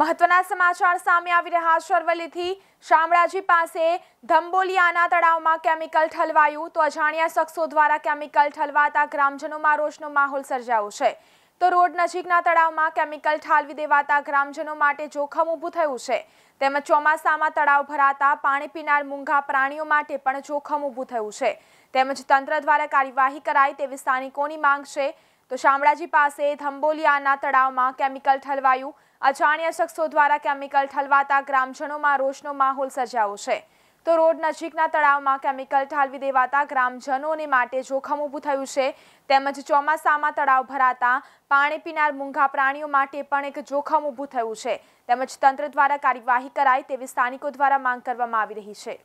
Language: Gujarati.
મહત્વના સમાચાર સામે આવી રહ્યા છે અરવલ્લીથી શામળાજી પાસે ધંબોલિયાના તળાવમાં કેમિકલ ઠલવાયું તો અજાણ્યા શખ્સો દ્વારા કેમિકલ ઠલવાતા ગ્રામજનોમાં રોષનો માહોલ સર્જાયો છે તો રોડ નજીકના તળાવમાં કેમિકલ ઠાલવી દેવાતા ગ્રામજનો માટે જોખમ ઊભું થયું છે તેમજ ચોમાસામાં તળાવ ભરાતા પાણી પીનાર મૂંઘા પ્રાણીઓ માટે પણ જોખમ ઊભું થયું છે તેમજ તંત્ર દ્વારા કાર્યવાહી કરાય તેવી સ્થાનિકોની માંગ છે તો શામળાજી પાસે થંબોલિયાના તળાવમાં કેમિકલ ઠલવાયું અજાણ્યા શખ્સો દ્વારા કેમિકલ ઠલવાતા ગ્રામજનોમાં રોષનો માહોલ સર્જાયો છે તો રોડ નજીકના તળાવમાં કેમિકલ ઠાલવી દેવાતા ગ્રામજનોને માટે જોખમ ઊભું થયું છે તેમજ ચોમાસામાં તળાવ ભરાતા પાણી પીનાર મૂંઘા પ્રાણીઓ માટે પણ એક જોખમ ઊભું થયું છે તેમજ તંત્ર દ્વારા કાર્યવાહી કરાય તેવી સ્થાનિકો દ્વારા માંગ કરવામાં આવી રહી છે